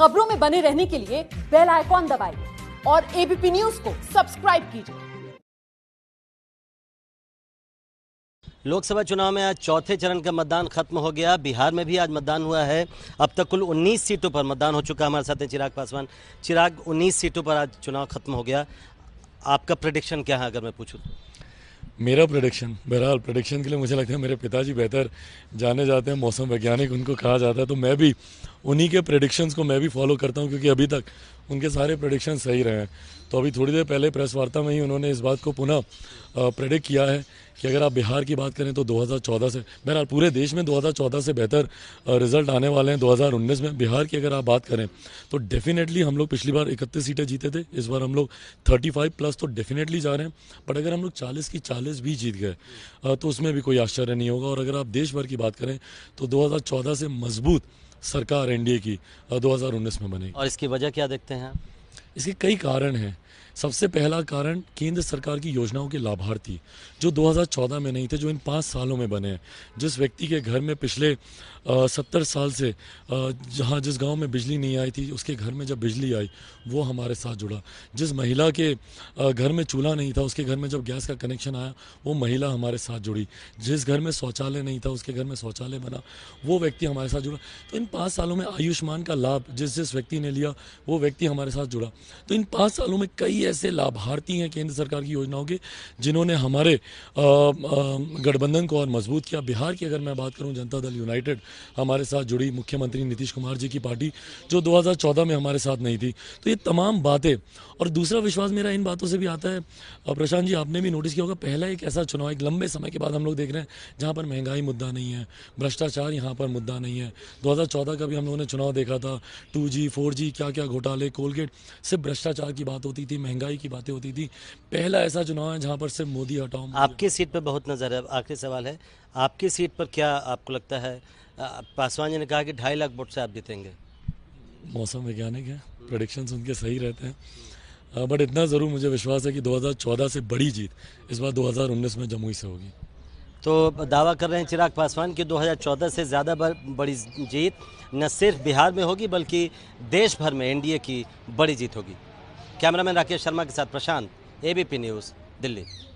खबरों में बने रहने के लिए बेल आइकॉन दबाइए और एबीपी न्यूज को सब्सक्राइब कीजिए लोकसभा चुनाव में आज चौथे चरण का मतदान खत्म हो गया बिहार में भी आज मतदान हुआ है अब तक कुल 19 सीटों पर मतदान हो चुका है हमारे साथ चिराग पासवान चिराग 19 सीटों पर आज चुनाव खत्म हो गया आपका प्रडिक्शन क्या है अगर मैं पूछूँ मेरा प्रोडिक्शन बहरहाल प्रोडिक्शन के लिए मुझे लगता है मेरे पिताजी बेहतर जाने जाते हैं मौसम वैज्ञानिक उनको कहा जाता है तो मैं भी उन्हीं के प्रडिक्शंस को मैं भी फॉलो करता हूँ क्योंकि अभी तक उनके सारे प्रडिक्शन सही रहे हैं तो अभी थोड़ी देर पहले प्रेस वार्ता में ही उन्होंने इस बात को पुनः प्रडिक्ट किया है कि अगर आप बिहार की बात करें तो 2014 से बहरहाल पूरे देश में 2014 से बेहतर रिजल्ट आने वाले हैं 2019 में बिहार की अगर आप बात करें तो डेफिनेटली हम लोग पिछली बार इकतीस सीटें जीते थे इस बार हम लोग 35 प्लस तो डेफिनेटली जा रहे हैं बट अगर हम लोग 40 की 40 भी जीत गए तो उसमें भी कोई आश्चर्य नहीं होगा और अगर आप देश भर की बात करें तो दो से मजबूत सरकार एनडीए की 2019 में बनेगी और इसकी वजह क्या देखते हैं इसके कई कारण हैं सबसे पहला कारण केंद्र सरकार की योजनाओं के लाभार्थी जो 2014 में नहीं थे जो इन पाँच सालों में बने हैं जिस व्यक्ति के घर में पिछले सत्तर साल से जहाँ जिस गांव में बिजली नहीं आई थी उसके घर में जब बिजली आई वो हमारे साथ जुड़ा जिस महिला के घर में चूल्हा नहीं था उसके घर में जब गैस का कनेक्शन आया वो महिला हमारे साथ जुड़ी जिस घर में शौचालय नहीं था उसके घर में शौचालय बना वो व्यक्ति हमारे साथ जुड़ा तो इन पाँच सालों में आयुष्मान का लाभ जिस जिस व्यक्ति ने लिया वो व्यक्ति हमारे साथ जुड़ा तो इन पाँच सालों में कई कई ऐसे लाभार्थी हैं केंद्र सरकार की योजनाओं के जिन्होंने हमारे गठबंधन को और मजबूत किया बिहार की अगर मैं बात करूं जनता दल यूनाइटेड हमारे साथ जुड़ी मुख्यमंत्री नीतीश कुमार जी की पार्टी जो 2014 में हमारे साथ नहीं थी तो ये तमाम बातें और दूसरा विश्वास मेरा इन बातों से भी आता है प्रशांत जी आपने भी नोटिस किया होगा पहला एक ऐसा चुनाव एक लंबे समय के बाद हम लोग देख रहे हैं जहाँ पर महंगाई मुद्दा नहीं है भ्रष्टाचार यहाँ पर मुद्दा नहीं है दो का भी हम लोगों ने चुनाव देखा था टू जी फोर जी क्या क्या घोटाले कोलगेट सिर्फ भ्रष्टाचार की बात होती थी महंगाई की बातें होती थी पहला ऐसा चुनाव है जहाँ पर सिर्फ मोदी हटाओ आपकी सीट पर बहुत नज़र है आखिरी सवाल है आपकी सीट पर क्या आपको लगता है पासवान जी ने कहा कि ढाई लाख वोट से आप जीतेंगे मौसम वैज्ञानिक है प्रोडिक्शन उनके सही रहते हैं बट इतना ज़रूर मुझे विश्वास है कि 2014 से बड़ी जीत इस बार 2019 में जमुई से होगी तो दावा कर रहे हैं चिराग पासवान कि 2014 से ज़्यादा बड़ी जीत न सिर्फ बिहार में होगी बल्कि देश भर में एनडीए की बड़ी जीत होगी कैमरामैन राकेश शर्मा के साथ प्रशांत एबीपी न्यूज़ दिल्ली